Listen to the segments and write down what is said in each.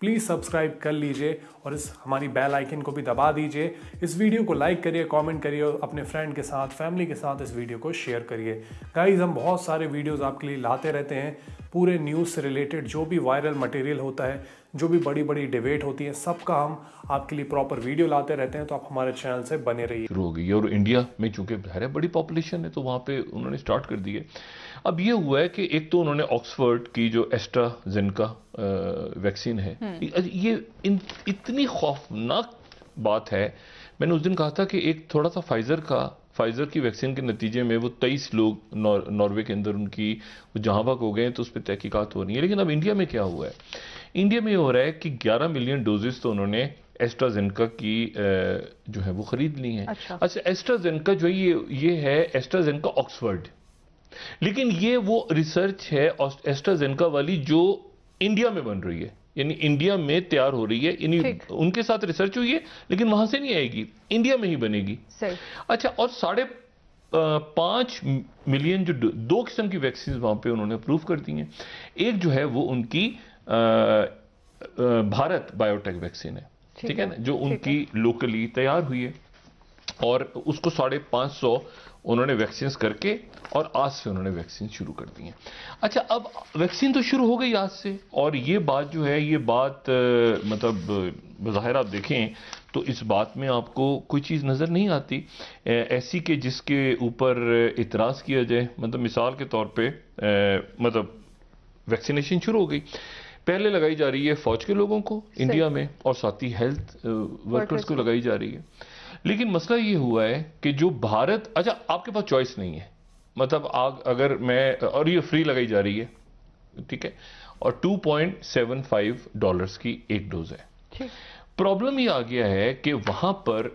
Please subscribe कर लीजिए और इस हमारी बेल आइकन को भी दबा दीजिए इस वीडियो को लाइक करिए कमेंट करिए और अपने फ्रेंड के साथ फैमिली के साथ इस वीडियो को शेयर करिए गाइज हम बहुत सारे वीडियोज़ आपके लिए लाते रहते हैं पूरे न्यूज़ से रिलेटेड जो भी वायरल मटेरियल होता है जो भी बड़ी बड़ी डिबेट होती है सबका हम आपके लिए प्रॉपर वीडियो लाते रहते हैं तो आप हमारे चैनल से बने रहिए गई और इंडिया में चूंकि बड़ी पॉपुलेशन है तो वहाँ पर उन्होंने स्टार्ट कर दिए अब ये हुआ है कि एक तो उन्होंने ऑक्सफर्ड की जो एस्ट्राजेनका वैक्सीन है हम्म। ये इन, इतनी खौफनाक बात है मैंने उस दिन कहा था कि एक थोड़ा सा फाइजर का फाइजर की वैक्सीन के नतीजे में वो तेईस लोग नॉर्वे के अंदर उनकी जहाँ वक हो गए तो उस पर तहकीकत हो रही है लेकिन अब इंडिया में क्या हुआ है इंडिया में हो रहा है कि 11 मिलियन डोजेस तो उन्होंने एस्ट्राजेनका की जो है वो खरीद ली है अच्छा, अच्छा एस्ट्राजेनका जो ये ये है एस्ट्राजेनका ऑक्सफर्ड लेकिन ये वो रिसर्च है एस्ट्राजेनका वाली जो इंडिया में बन रही है यानी इंडिया में तैयार हो रही है यानी उनके साथ रिसर्च हुई है लेकिन वहां से नहीं आएगी इंडिया में ही बनेगी अच्छा और साढ़े पांच मिलियन जो दो किस्म की वैक्सीन वहां पे उन्होंने अप्रूव कर दी हैं एक जो है वो उनकी भारत बायोटेक वैक्सीन है ठीक है ना जो उनकी लोकली तैयार हुई है और उसको साढ़े पांच सौ उन्होंने वैक्सीन करके और आज से उन्होंने वैक्सीन शुरू कर दी है अच्छा अब वैक्सीन तो शुरू हो गई आज से और ये बात जो है ये बात मतलब बाहर आप देखें तो इस बात में आपको कोई चीज़ नज़र नहीं आती ऐसी कि जिसके ऊपर इतराज़ किया जाए मतलब मिसाल के तौर पे मतलब वैक्सीनेशन शुरू हो गई पहले लगाई जा रही है फौज के लोगों को इंडिया में और साथ ही हेल्थ वर्कर्स को लगाई जा रही है लेकिन मसला ये हुआ है कि जो भारत अच्छा आपके पास चॉइस नहीं है मतलब आग अगर मैं और ये फ्री लगाई जा रही है ठीक है और 2.75 डॉलर्स की एक डोज है प्रॉब्लम ये आ गया है कि वहां पर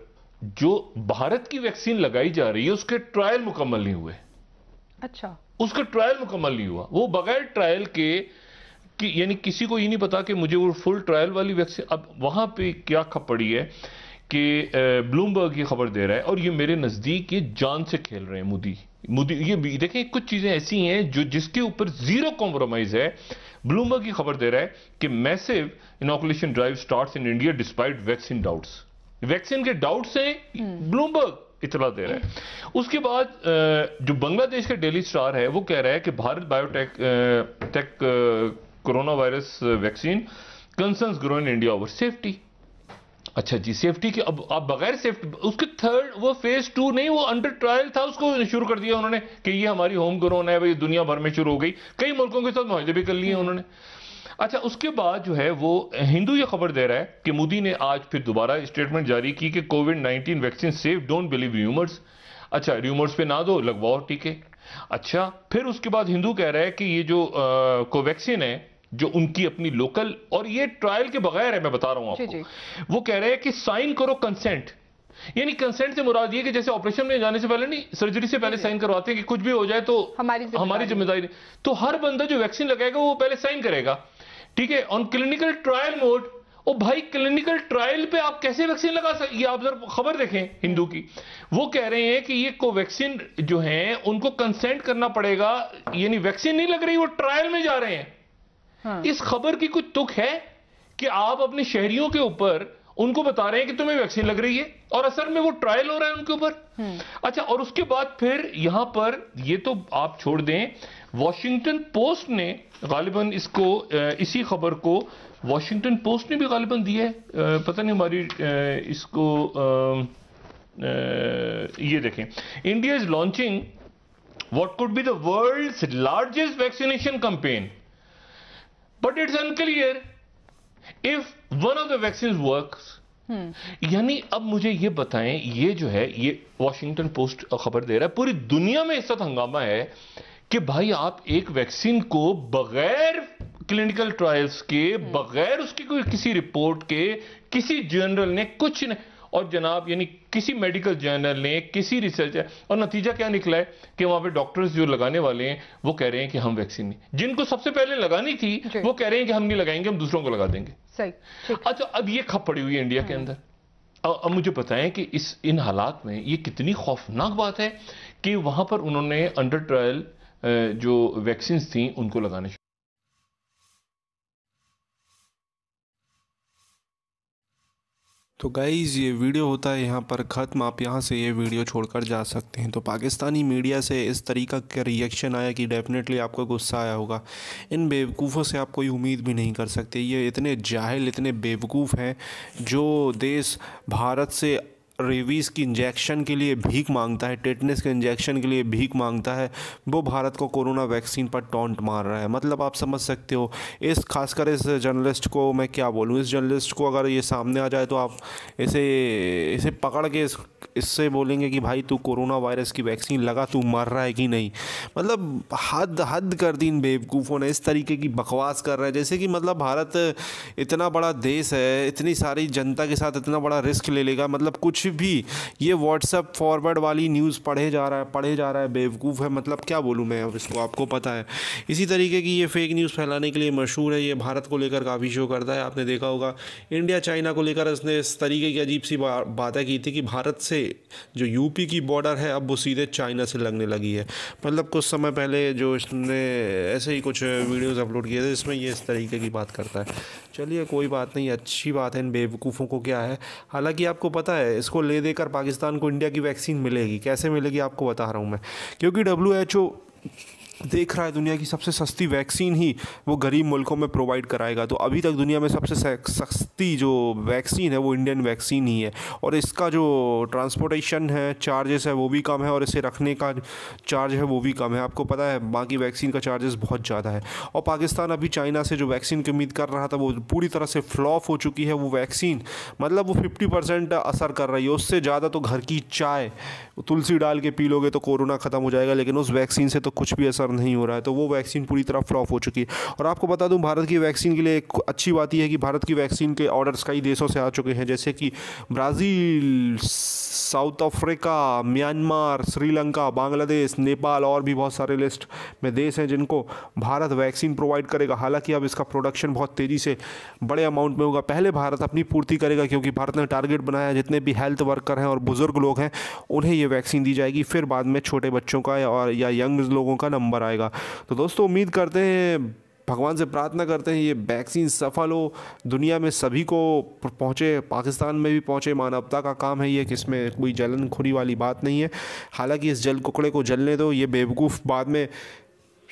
जो भारत की वैक्सीन लगाई जा रही है उसके ट्रायल मुकम्मल नहीं हुए अच्छा उसका ट्रायल मुकम्मल नहीं हुआ वो बगैर ट्रायल के कि यानी किसी को ये नहीं पता कि मुझे वो फुल ट्रायल वाली वैक्सीन अब वहां पे क्या खप पड़ी है कि ब्लूमबर्ग ये खबर दे रहा है और ये मेरे नज़दीक ये जान से खेल रहे हैं मोदी मोदी ये देखें कुछ चीज़ें ऐसी हैं जो जिसके ऊपर ज़ीरो कॉम्प्रोमाइज़ है ब्लूमबर्ग की खबर दे रहा है कि massive inoculation drive start in India despite vaccine doubts vaccine के डाउट से ब्लूमबर्ग इतला दे रहा है उसके बाद जो बांग्लादेश का डेली स्टार है वो कह रहा है कि Bharat biotech tech corona virus vaccine concern grow in India over safety अच्छा जी सेफ्टी के अब आप बगैर सेफ्टी उसके थर्ड वो फेज टू नहीं वो अंडर ट्रायल था उसको शुरू कर दिया उन्होंने कि ये हमारी होम ग्रोन है भाई दुनिया भर में शुरू हो गई कई मुल्कों के साथ मुआजे भी कर लिए उन्होंने अच्छा उसके बाद जो है वो हिंदू ये खबर दे रहा है कि मोदी ने आज फिर दोबारा स्टेटमेंट जारी की कि covid nineteen vaccine safe don't believe rumours अच्छा र्यूमर्स पे ना दो लगवाओ टीके अच्छा फिर उसके बाद हिंदू कह रहा है कि ये जो कोवैक्सीन है जो उनकी अपनी लोकल और ये ट्रायल के बगैर है मैं बता रहा हूं आपको वो कह रहे हैं कि साइन करो कंसेंट यानी कंसेंट से मुराद ये कि जैसे ऑपरेशन में जाने से पहले नहीं सर्जरी से पहले साइन करवाते हैं कि कुछ भी हो जाए तो हमारी जिम्मेदारी तो हर बंदा जो वैक्सीन लगाएगा वो पहले साइन करेगा ठीक है ऑन क्लिनिकल ट्रायल मोड ओ भाई क्लिनिकल ट्रायल पे आप कैसे वैक्सीन लगा सकते ये आप जरा खबर देखें हिंदू की वो कह रहे हैं कि ये कोवैक्सीन जो है उनको कंसेंट करना पड़ेगा यानी वैक्सीन नहीं लग रही वो ट्रायल में जा रहे हैं हाँ। इस खबर की कुछ तुक है कि आप अपने शहरियों के ऊपर उनको बता रहे हैं कि तुम्हें वैक्सीन लग रही है और असल में वो ट्रायल हो रहा है उनके ऊपर हम्म। अच्छा और उसके बाद फिर यहां पर ये तो आप छोड़ दें वॉशिंगटन पोस्ट ने गालिबन इसको इसी खबर को वॉशिंगटन पोस्ट ने भी गालिबन दिया है पता नहीं हमारी इसको ये देखें India is launching what could be the world largest vaccination campaign but it's unclear if one of the vaccine work यानी अब मुझे ये बताएं ये जो है ये वॉशिंगटन पोस्ट खबर दे रहा है पूरी दुनिया में इस वक्त हंगामा है कि भाई आप एक वैक्सीन को बगैर क्लिनिकल ट्रायल्स के hmm. बगैर उसकी कोई किसी रिपोर्ट के किसी जर्नल ने कुछ नहीं और जनाब यानी किसी मेडिकल जर्नल ने किसी रिसर्च और नतीजा क्या निकला है कि वहां पे डॉक्टर्स जो लगाने वाले हैं वो कह रहे हैं कि हम वैक्सीन नहीं जिनको सबसे पहले लगानी थी वो कह रहे हैं कि हम नहीं लगाएंगे हम दूसरों को लगा देंगे सही अच्छा अब ये खप पड़ी हुई है इंडिया के हम्म। अंदर अब मुझे बताएं कि इस इन हालात में ये कितनी खौफनाक बात है कि वहां पर उन्होंने अंडर ट्रायल जो वैक्सीन थी उनको लगाने तो गाइज़ ये वीडियो होता है यहाँ पर ख़त्म आप यहाँ से ये वीडियो छोड़कर जा सकते हैं तो पाकिस्तानी मीडिया से इस तरीका का रिएक्शन आया कि डेफिनेटली आपको गुस्सा आया होगा इन बेवकूफ़ों से आप कोई उम्मीद भी नहीं कर सकते ये इतने जाहिल इतने बेवकूफ़ हैं जो देश भारत से रेबीज़ की इंजेक्शन के लिए भीख मांगता है टेटनेस के इंजेक्शन के लिए भीख मांगता है वो भारत को कोरोना वैक्सीन पर टोंट मार रहा है मतलब आप समझ सकते हो इस खासकर इस जर्नलिस्ट को मैं क्या बोलूँ इस जर्नलिस्ट को अगर ये सामने आ जाए तो आप इसे इसे पकड़ के इस इससे बोलेंगे कि भाई तू कोरोना वायरस की वैक्सीन लगा तू मर रहा है कि नहीं मतलब हद हद कर दी इन बेवकूफ़ों ने इस तरीके की बकवास कर रहे हैं जैसे कि मतलब भारत इतना बड़ा देश है इतनी सारी जनता के साथ इतना बड़ा रिस्क ले लेगा मतलब कुछ भी ये व्हाट्सअप फॉरवर्ड वाली न्यूज़ पढ़े जा रहा है पढ़े जा रहा है बेवकूफ़ है मतलब क्या बोलूँ मैं अब इसको आपको पता है इसी तरीके की ये फेक न्यूज़ फैलाने के लिए मशहूर है ये भारत को लेकर काफ़ी शो करता है आपने देखा होगा इंडिया चाइना को लेकर उसने इस तरीके की अजीब सी बातें की थी कि भारत से जो यूपी की बॉर्डर है अब वो सीधे चाइना से लगने लगी है मतलब कुछ समय पहले जो इसने ऐसे ही कुछ वीडियोस अपलोड किए थे जिसमें ये इस तरीके की बात करता है चलिए कोई बात नहीं अच्छी बात है इन बेवकूफ़ों को क्या है हालांकि आपको पता है इसको ले देकर पाकिस्तान को इंडिया की वैक्सीन मिलेगी कैसे मिलेगी आपको बता रहा हूँ मैं क्योंकि डब्ल्यू देख रहा है दुनिया की सबसे सस्ती वैक्सीन ही वो गरीब मुल्कों में प्रोवाइड कराएगा तो अभी तक दुनिया में सबसे सस्ती जो वैक्सीन है वो इंडियन वैक्सीन ही है और इसका जो ट्रांसपोर्टेशन है चार्जेस है वो भी कम है और इसे रखने का चार्ज है वो भी कम है आपको पता है बाकी वैक्सीन का चार्जेस बहुत ज़्यादा है और पाकिस्तान अभी चाइना से जो वैक्सीन की उम्मीद कर रहा था वो पूरी तरह से फ्लॉप हो चुकी है वो वैक्सीन मतलब वो फिफ्टी परसेंट असर कर रही है उससे ज़्यादा तो घर की चाय तुलसी डाल के पी लोगे तो कोरोना ख़त्म हो जाएगा लेकिन उस वैक्सीन से तो कुछ भी असर नहीं हो रहा है तो वो वैक्सीन पूरी तरह फ्लॉप हो चुकी है और आपको बता दूं भारत की वैक्सीन के लिए एक अच्छी बात यह है कि भारत की वैक्सीन के ऑर्डर्स कई देशों से आ चुके हैं जैसे कि Brazil South Africa Myanmar Sri Lanka Bangladesh Nepal और भी बहुत सारे लिस्ट में देश हैं जिनको भारत वैक्सीन प्रोवाइड करेगा हालांकि अब इसका प्रोडक्शन बहुत तेज़ी से बड़े अमाउंट में होगा पहले भारत अपनी पूर्ति करेगा क्योंकि भारत ने टारगेट बनाया जितने भी हेल्थ वर्कर हैं और बुज़ुर्ग लोग हैं उन्हें ये वैक्सीन दी जाएगी फिर बाद में छोटे बच्चों का और या यंग लोगों का नंबर नंबर आएगा तो दोस्तों उम्मीद करते हैं भगवान से प्रार्थना करते हैं ये वैक्सीन सफल हो दुनिया में सभी को पहुँचे पाकिस्तान में भी पहुँचे मानवता का काम है ये कि इसमें कोई जलन खुरी वाली बात नहीं है हालांकि इस जल कुकड़े को जलने दो ये बेवकूफ़ बाद में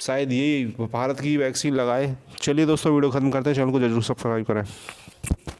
शायद ये भारत की वैक्सीन लगाए चलिए दोस्तों वीडियो ख़त्म करते हैं चैनल को जरूर सब्सक्राइब करें